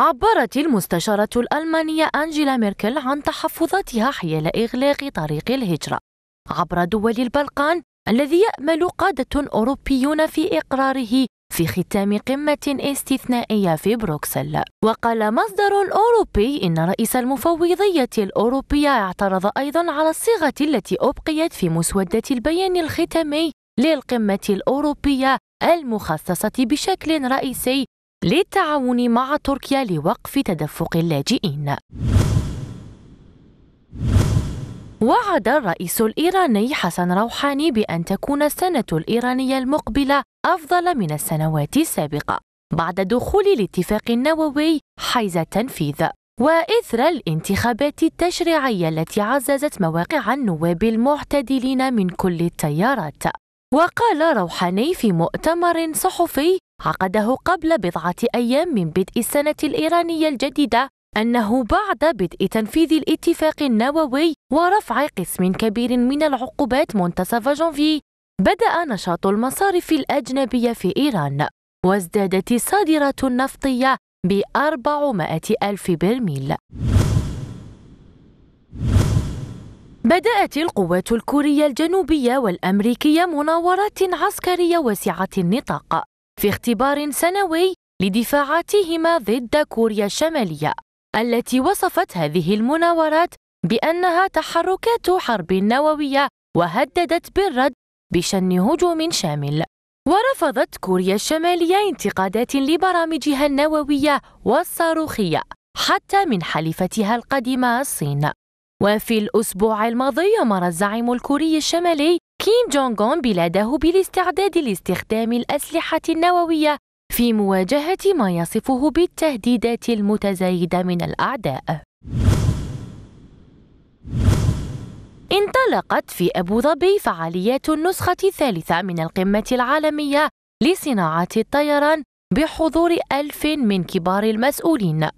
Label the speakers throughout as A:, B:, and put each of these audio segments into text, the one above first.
A: عبرت المستشارة الألمانية أنجيلا ميركل عن تحفظاتها حيال إغلاق طريق الهجرة عبر دول البلقان الذي يأمل قادة أوروبيون في إقراره في ختام قمة استثنائية في بروكسل وقال مصدر أوروبي إن رئيس المفوضية الأوروبية اعترض أيضا على الصيغة التي أبقيت في مسودة البيان الختامي للقمة الأوروبية المخصصة بشكل رئيسي للتعاون مع تركيا لوقف تدفق اللاجئين وعد الرئيس الإيراني حسن روحاني بأن تكون السنة الإيرانية المقبلة أفضل من السنوات السابقة بعد دخول الاتفاق النووي حيز التنفيذ وإثر الانتخابات التشريعية التي عززت مواقع النواب المعتدلين من كل التيارات وقال روحاني في مؤتمر صحفي عقده قبل بضعة أيام من بدء السنة الإيرانية الجديدة أنه بعد بدء تنفيذ الاتفاق النووي ورفع قسم كبير من العقوبات منتصف جانفي بدأ نشاط المصارف الأجنبية في إيران وازدادت الصادرات النفطية ب ألف برميل بدأت القوات الكورية الجنوبية والأمريكية مناورات عسكرية واسعة النطاق في اختبار سنوي لدفاعاتهما ضد كوريا الشمالية التي وصفت هذه المناورات بأنها تحركات حرب نووية وهددت بالرد بشن هجوم شامل ورفضت كوريا الشمالية انتقادات لبرامجها النووية والصاروخية حتى من حليفتها القديمة الصين وفي الأسبوع الماضي أمر الزعيم الكوري الشمالي كيم جونغ أون بلاده بالاستعداد لاستخدام الأسلحة النووية في مواجهة ما يصفه بالتهديدات المتزايدة من الأعداء. انطلقت في أبو ظبي فعاليات النسخة الثالثة من القمة العالمية لصناعة الطيران بحضور ألف من كبار المسؤولين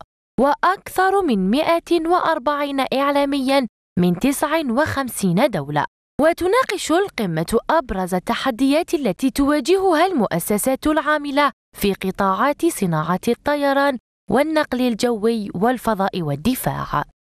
A: وأكثر من 140 إعلامياً من 59 دولة وتناقش القمة أبرز التحديات التي تواجهها المؤسسات العاملة في قطاعات صناعة الطيران والنقل الجوي والفضاء والدفاع